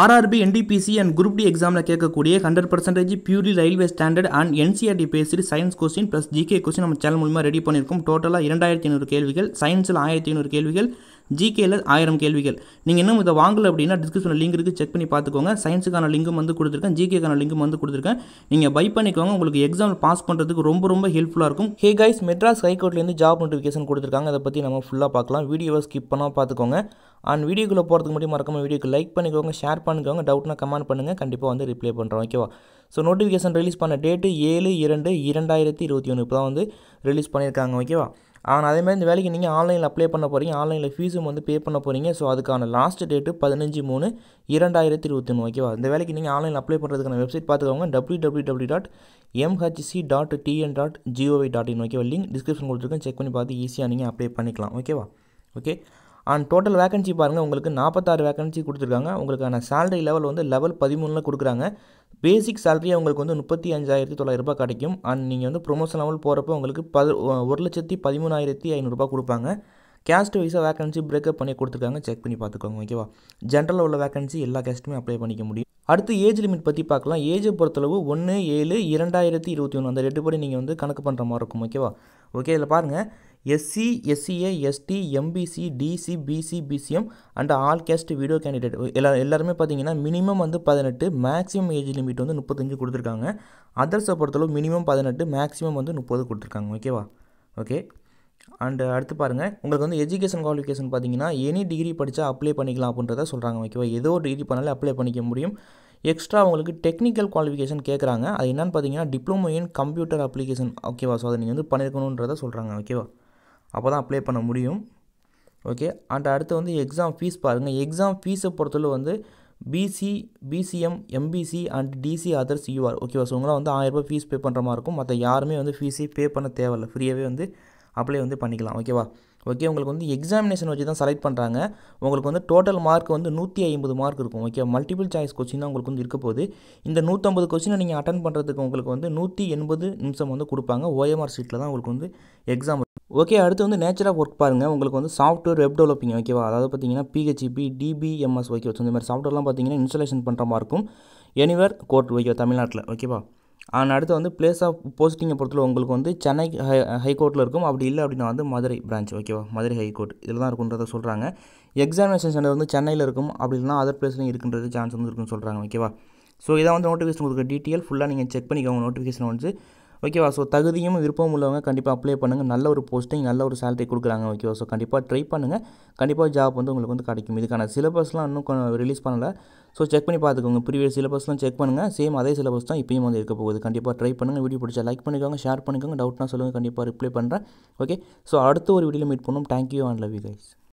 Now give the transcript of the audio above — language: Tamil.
RRB NTPC and group D எக்ஸாமில் கேட்கக்கூடிய hundred percentage pure railway standard and NCRT based science question plus GK question நம்ம சேனல் மூலமாக ரெடி பண்ணியிருக்கோம் டோட்டலாக இரண்டாயிரத்தி ஐநூறு கேள்விகள் சயின்ஸில் ஆயிரத்தி ஐநூறு கேள்விகள் ஜிகேயில் ஆயிரம் கேள்விகள் நீங்கள் இன்னும் இதை வாங்கல அப்படின்னா டிஸ்கிரிப்ஷனில் லிங்க் இருக்குது செக் பண்ணி பார்த்துக்கோங்க சயின்ஸுக்கான லிங்கும் வந்து கொடுத்துருக்கேன் ஜிகேக்கான லிங்கும் வந்து கொடுத்துருக்கேன் நீங்கள் பை பண்ணிக்கோங்க உங்களுக்கு எக்ஸாம் பாஸ் பண்ணுறதுக்கு ரொம்ப ரொம்ப ஹெல்ப்ஃபுல்லாக இருக்கும் ஹே கைஸ் மெட்ராஸ் ஹைகோர்ட்லேருந்து ஜாப் நோட்டிஃபிகேஷன் கொடுத்துருக்காங்க அதை பற்றி நம்ம ஃபுல்லாக பார்க்கலாம் வீடியோவை ஸ்கிப் பண்ணால் பார்த்துக்கோங்க அண்ட் வீடியோக்குள்ள போகிறதுக்கு முன்னாடி மறக்காம வீடியோக்கு லைக் பண்ணிக்கோங்க ஷேர் பண்ணிக்கோங்க டவுட்னா கமெண்ட் பண்ணுங்கள் கண்டிப்பாக வந்து ரிப்ளை பண்ணுறோம் ஓகேவா ஸோ நோட்டிஃபிகேஷன் ரிலீஸ் பண்ண டேட்டு ஏழு இரண்டு இரண்டாயிரத்தி இருபத்தி ஒன்று இப்போ தான் வந்து ரிலீஸ் பண்ணியிருக்காங்க ஓகேவா ஆனால் அதேமாதிரி இந்த வேலைக்கு நீங்கள் ஆன்லைனில் அப்ளை பண்ண போகிறீங்க ஆன்லைனில் ஃபீஸும் வந்து பே பண்ண போகிறீங்க ஸோ அதுக்கான லாஸ்ட் டேட்டு பதினஞ்சு மூணு இரண்டாயிரத்தி இருபத்தி மூணு ஓகேவா இந்த வேலைக்கு நீங்கள் ஆன்லைனில் அப்ளை பண்ணுறதுக்கான வெப்சைட் பார்த்துக்கோங்க W W W dot MHC dot TN dot GOV dot in ஓகேவா லிங்க் டிஸ்கிரிப்ஷன் கொடுத்துருக்கேன் செக் பண்ணி பார்த்து ஈஸியாக நீங்கள் அப்ளை பண்ணிக்கலாம் ஓகேவா ஓகே அண்ட் டோட்டல் வேக்கன்சி பாருங்கள் உங்களுக்கு நாற்பத்தாறு வேக்கன்சி கொடுத்துருக்காங்க உங்களுக்கான சேலரி லெவல் வந்து லெவல் பதிமூணில் கொடுக்குறாங்க பேசிக் சேலரி உங்களுக்கு வந்து முப்பத்தி அஞ்சாயிரத்தி தொள்ளாயிரரூபா கிடைக்கும் அண்ட் நீங்கள் வந்து ப்ரொமோஷன் லெவல் போகிறப்ப உங்களுக்கு பது ஒரு லட்சத்தி பதிமூணாயிரத்தி ஐநூறுரூபா கொடுப்பாங்க கேஸ்ட் வைஸாக வேக்கன்சி பிரேக்கப் பண்ணி கொடுத்துருக்காங்க செக் பண்ணி பார்த்துக்கோங்க ஓகேவா ஜென்ரலில் உள்ள வேக்கன்சி எல்லா கேஸ்ட்டுமே அப்ளை பண்ணிக்க முடியும் அடுத்து ஏஜ் லிமிட் பற்றி பார்க்கலாம் ஏஜை பொறுத்தளவு ஒன்று ஏழு இரண்டாயிரத்தி இருபத்தி ஒன்று அந்த ரெட்டு படி நீங்கள் வந்து கணக்கு பண்ணுற மாதிரி இருக்கும் ஓகேவா ஓகே இதில் பாருங்கள் SC SCA ST MBC DC BC BCM and all caste video candidate எல்லா எல்லாருமே பார்த்தீங்கன்னா மினிமம் வந்து பதினெட்டு மேக்ஸிமம் ஏஜ் லிமிட் வந்து முப்பத்தஞ்சு கொடுத்துருக்காங்க அதர்ஸை பொறுத்தளவு மினிமம் பதினெட்டு மேக்ஸிமம் வந்து முப்பது கொடுத்துருக்காங்க ஓகேவா ஓகே அண்டு அடுத்து பாருங்கள் உங்களுக்கு வந்து எஜுகேஷன் குவாலிஃபிகேஷன் பார்த்தீங்கன்னா எனி டிகிரி படித்தா அப்ளை பண்ணிக்கலாம் அப்படின்றத சொல்கிறாங்க ஓகேவா ஏதோ ஒரு டிகிரி பண்ணாலே அப்ளை பண்ணிக்க முடியும் எக்ஸ்ட்ரா உங்களுக்கு டெக்னிக்கல் குவாலிஃபிகேஷன் கேட்குறாங்க அது என்னென்னு பார்த்தீங்கன்னா டிப்ளமோ இன் கம்ப்யூட்டர் அப்ளிகேஷன் ஓகேவா ஸோ அதை நீங்கள் வந்து பண்ணியிருக்கணுன்றதை சொல்கிறாங்க ஓகேவா அப்போ தான் அப்ளை பண்ண முடியும் ஓகே அண்ட் அடுத்து வந்து எக்ஸாம் ஃபீஸ் பாருங்கள் எக்ஸாம் ஃபீஸை பொறுத்தளவு வந்து BC BCM MBC and DC others UR ஓகேவா ஸோ உங்களாம் வந்து ஆயிரரூபா ஃபீஸ் பே பண்ணுற மாதிரி இருக்கும் மற்ற யாருமே வந்து ஃபீஸே பே பண்ண தேவையில்ல ஃப்ரீயாகவே வந்து அப்ளை வந்து பண்ணிக்கலாம் ஓகேவா ஓகே உங்களுக்கு வந்து எக்ஸாமினேஷன் வச்சு தான் செலக்ட் பண்ணுறாங்க உங்களுக்கு வந்து டோட்டல் மார்க் வந்து நூற்றி ஐம்பது மார்க் இருக்கும் ஓகே மல்டிபிள் சாய்ஸ் கொஸ்டின் தான் உங்களுக்கு வந்து இருக்க போகுது இந்த நூற்றம்பது கொஸ்டினை நீங்கள் அட்டன் பண்ணுறதுக்கு உங்களுக்கு வந்து நூற்றி எண்பது நிமிஷம் வந்து கொடுப்பாங்க ஓஎம்ஆர் சீட்டில் தான் உங்களுக்கு வந்து எக்ஸாம் ஓகே அடுத்து வந்து நேச்சர் ஆஃப் ஒர்க் பாருங்கள் உங்களுக்கு வந்து சாஃப்ட்வேர் வெப் டெவலப்பிங் ஓகேவா அதாவது பார்த்தீங்கன்னா பிஹெச்பி டிபிஎம்எஸ் ஓகே இந்த மாதிரி சாஃப்ட்வேர்லாம் பார்த்தீங்கன்னா இன்ஸ்டாலேஷன் பண்ணுற மாதிரி இருக்கும் எனிவேர் கோர்ட் ஓகேவா தமிழ்நாட்டில் ஓகேவா அண்ட் அடுத்து வந்து பிளேஸ் ஆஃப் போஸ்டிங்கை பொறுத்தவரை உங்களுக்கு வந்து சென்னை ஹை ஹைகோர்ட்டில் இருக்கும் அப்படி இல்லை அப்படின்னா வந்து மதுரை பிரான்ச் ஓகேவா மதுரை ஹைகோர்ட் இதில் தான் இருக்குன்றத சொல்கிறாங்க எக்ஸாமினேஷன் சென்டர் வந்து சென்னையில் இருக்கும் அப்படி இல்லைனா அதர் பிளேஸ்லையும் இருக்குன்றது சான்ஸ் வந்து இருக்குன்னு சொல்கிறாங்க ஓகேவா ஸோ இதான் வந்து நோட்டிஃபிகேஷன் உங்களுக்கு டீட்டெயில் ஃபுல்லாக நீங்கள் செக் பண்ணிக்கோங்க நோட்டிஃபிகேஷன் வந்து ஓகேவா ஸோ தகுதியும் விருப்பம் உள்ளவங்க கண்டிப்பாக அப்ளை பண்ணுங்கள் நல்ல ஒரு போஸ்ட்டிங் நல்ல ஒரு சேலரி கொடுக்குறாங்க ஓகேவா ஸோ கண்டிப்பாக ட்ரை பண்ணுங்கள் கண்டிப்பாக ஜாப் வந்து உங்களுக்கு வந்து கிடைக்கும் இதுக்கான சிலபஸ்லாம் இன்னும் ரிலீஸ் பண்ணலை ஸோ செக் பண்ணி பார்த்துக்கோங்க ப்ரீவியஸ் சிலபஸ்லாம் செக் பண்ணுங்கள் சேம் அதே சிலபஸ் தான் இப்பயும் வந்து இருக்க போகுது கண்டிப்பாக ட்ரை பண்ணுங்கள் வீடியோ பிடிச்சா லைக் பண்ணிக்கோங்க ஷேர் பண்ணிக்கோங்க டவுட்னா சொல்லுங்கள் கண்டிப்பாக ரிப்ளை பண்ணுறேன் ஓகே ஸோ அடுத்த ஒரு வீடியோ மீட் பண்ணுவோம் thank you and love you guys